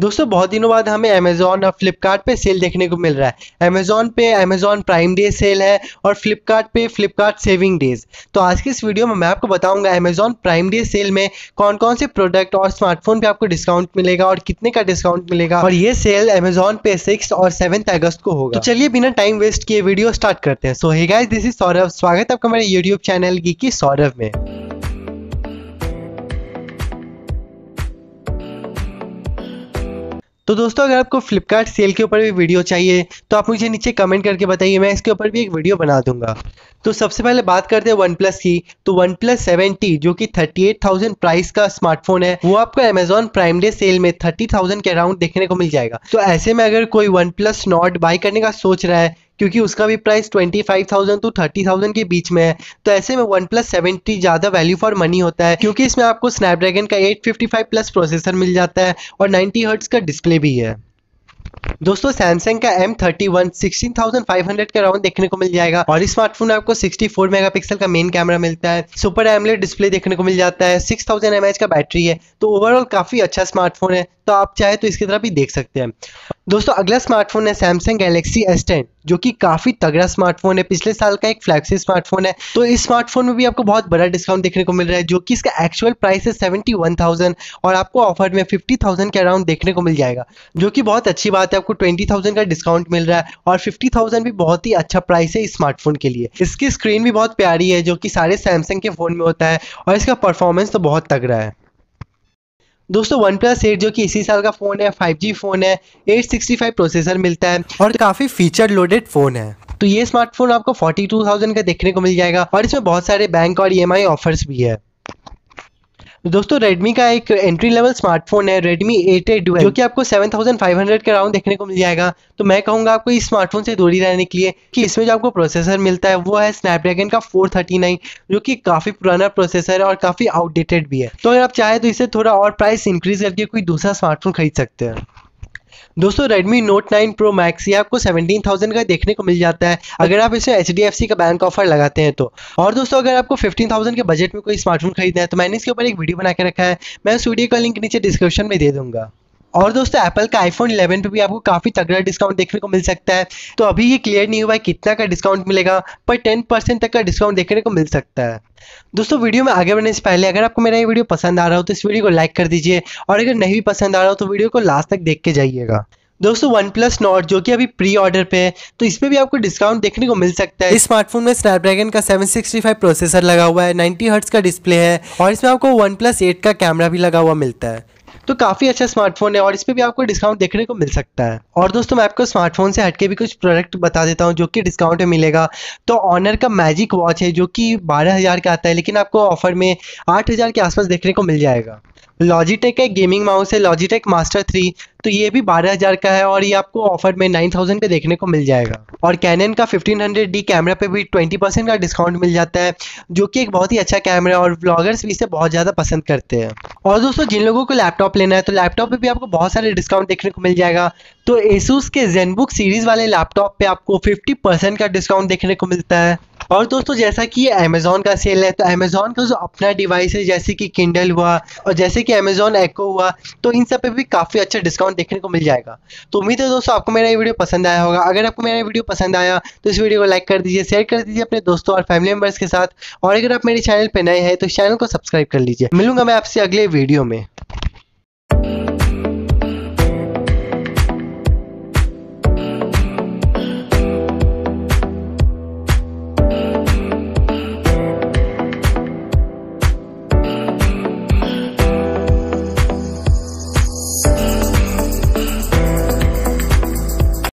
दोस्तों बहुत दिनों बाद हमें अमेजोन और फ्लिपकार्ट पे सेल देखने को मिल रहा है अमेजोन पे अमेजोन प्राइम डे सेल है और फ्लिपकार्ट पे फ्लिपकार्ट सेविंग डेज तो आज की इस वीडियो में मैं आपको बताऊंगा अमेजोन प्राइम डे सेल में कौन कौन से प्रोडक्ट और स्मार्टफोन पे आपको डिस्काउंट मिलेगा और कितने का डिस्काउंट मिलेगा और ये सेल अमेजोन पे सिक्स और सेवन्थ अगस्त को होगा तो चलिए बिना टाइम वेस्ट किए वीडियो स्टार्ट करते हैं so hey guys this is Saurabh स्वागत है आपका हमारे यूट्यूब चैनल की सौरभ में तो दोस्तों अगर आपको फ्लिपकार्ट सेल के ऊपर भी वीडियो चाहिए तो आप मुझे नीचे कमेंट करके बताइए मैं इसके ऊपर भी एक वीडियो बना दूंगा तो सबसे पहले बात करते हैं वन प्लस की तो वन प्लस सेवेंटी जो कि थर्टी एट थाउजेंड प्राइस का स्मार्टफोन है वो आपको अमेजोन प्राइम डे सेल में थर्टी थाउजेंड के अराउंड देखने को मिल जाएगा तो ऐसे में अगर कोई वन प्लस नॉट बाई करने का सोच रहा है क्योंकि उसका भी प्राइस 25,000 टू 30,000 के बीच में है तो ऐसे में वन प्लस सेवेंटी ज़्यादा वैल्यू फॉर मनी होता है क्योंकि इसमें आपको स्नैपड्रैगन का 855 प्लस प्रोसेसर मिल जाता है और 90 हर्ट्स का डिस्प्ले भी है दोस्तों सैमसंग का M thirty one sixteen thousand five hundred के अराउंड देखने को मिल जाएगा और इस स्मार्टफोन में आपको सिक्सटी फोर मेगा का मेन कैमरा मिलता है सुपर एमलेट डिस्प्ले देखने को मिल जाता है सिक्स थाउजेंड एम एच का बैटरी है तो ओवरऑल काफी अच्छा स्मार्टफोन है तो आप चाहे तो इसकी तरफ भी देख सकते हैं दोस्तों अगला स्मार्टफोन है सैमसंग गैलेक्सी एस टेन जो कि काफ़ी तगड़ा स्मार्टफोन है पिछले साल का एक फ्लैक्सी स्मार्टफोन है तो इस स्मार्टफोन में भी आपको बहुत बड़ा डिस्काउंट देखने को मिल रहा है जो कि इसका एक्चुअल प्राइस है सेवेंटी वन थाउजेंड और आपको ऑफर में फिफ्टी थाउजेंड के अराउंड देखने को मिल जाएगा जो कि बहुत अच्छी बात है आपको ट्वेंटी थाउजेंड का डिस्काउंट मिल रहा है और फिफ्टी थाउजेंड भी बहुत ही अच्छा प्राइस है इस स्मार्टफोन के लिए इसकी स्क्रीन भी बहुत प्यारी है जो कि सारे सैमसंग के फ़ोन में होता है और इसका परफॉर्मेंस तो बहुत तगड़ा है दोस्तों वन प्लस एट जो कि इसी साल का फ़ोन है 5G फ़ोन है 865 प्रोसेसर मिलता है और काफ़ी फीचर लोडेड फ़ोन है तो ये स्मार्टफोन आपको 42,000 का देखने को मिल जाएगा और इसमें बहुत सारे बैंक और ई e ऑफर्स भी है तो दोस्तों रेडमी का एक एंट्री लेवल स्मार्टफोन है रेडमी एट एट जो कि आपको 7500 के राउंड देखने को मिल जाएगा तो मैं कहूंगा आपको इस स्मार्टफोन से दूरी रहने के लिए कि इसमें जो आपको प्रोसेसर मिलता है वो है स्नैपड्रैगन का 439 जो कि काफ़ी पुराना प्रोसेसर है और काफ़ी आउटडेटेड भी है तो अगर आप चाहें तो इसे थोड़ा और प्राइस इंक्रीज करके कोई दूसरा स्मार्टफोन खरीद सकते हैं दोस्तों Redmi Note 9 Pro Max ये आपको 17,000 का देखने को मिल जाता है अगर आप इसे एच का बैंक ऑफर लगाते हैं तो और दोस्तों अगर आपको 15,000 के बजट में कोई स्मार्टफोन खरीदना है तो मैंने इसके ऊपर एक वीडियो बना के रखा है मैं उस वीडियो का लिंक नीचे डिस्क्रिप्शन में दे दूंगा और दोस्तों एप्पल का आईफोन 11 पे भी आपको काफ़ी तगड़ा डिस्काउंट देखने को मिल सकता है तो अभी ये क्लियर नहीं हुआ है कितना का डिस्काउंट मिलेगा पर 10% तक का डिस्काउंट देखने को मिल सकता है दोस्तों वीडियो में आगे बढ़ने से पहले अगर आपको मेरा ये वीडियो पसंद आ रहा हो तो इस वीडियो को लाइक कर दीजिए और अगर नहीं भी पसंद आ रहा हो तो वीडियो को लास्ट तक देख के जाइएगा दोस्तों वन प्लस नॉट जो कि अभी प्री ऑर्डर पे है तो इस पर भी आपको डिस्काउंट देखने को मिल सकता है इस स्मार्टफोन में स्नैपड्रैगन का 765 प्रोसेसर लगा हुआ है 90 हर्ट्स का डिस्प्ले है और इसमें आपको वन प्लस एट का कैमरा भी लगा हुआ मिलता है तो काफ़ी अच्छा स्मार्टफोन है और इस पर भी आपको डिस्काउंट देखने को मिल सकता है और दोस्तों मैं आपको स्मार्टफोन से हटके भी कुछ प्रोडक्ट बता देता हूँ जो कि डिस्काउंट में मिलेगा तो ऑनर का मैजिक वॉच है जो कि बारह हज़ार का आता है लेकिन आपको ऑफर में आठ हज़ार के आसपास देखने को मिल जाएगा लॉजिटेक का गेमिंग माउस है लॉजिटेक मास्टर थ्री तो ये भी 12000 का है और ये आपको ऑफर में 9000 का देखने को मिल जाएगा और कैनन का 1500D कैमरा पे भी 20% का डिस्काउंट मिल जाता है जो कि एक बहुत ही अच्छा कैमरा है और ब्लॉगर्स भी इसे बहुत ज़्यादा पसंद करते हैं और दोस्तों जिन लोगों को लैपटॉप लेना है तो लैपटॉप पर भी आपको बहुत सारे डिस्काउंट देखने को मिल जाएगा तो एसूस के जेनबुक सीरीज़ वाले लैपटॉप पर आपको फिफ्टी का डिस्काउंट देखने को मिलता है और दोस्तों जैसा कि ये अमेज़ोन का सेल है तो अमेज़ोन का जो अपना डिवाइस है जैसे कि किंडल हुआ और जैसे कि अमेज़ोन एक्ो हुआ तो इन सब पे भी काफ़ी अच्छा डिस्काउंट डिस्काउंट देखने को मिल जाएगा तो उम्मीद है दोस्तों आपको मेरा ये वीडियो पसंद आया होगा अगर आपको मेरा वीडियो पसंद आया तो इस वीडियो को लाइक कर दीजिए शेयर कर दीजिए अपने दोस्तों और फैमिली मेंबर्स के साथ और अगर आप मेरे चैनल पर नए हैं तो चैनल को सब्सक्राइब कर लीजिए मिलूंगा मैं आपसे अगले वीडियो में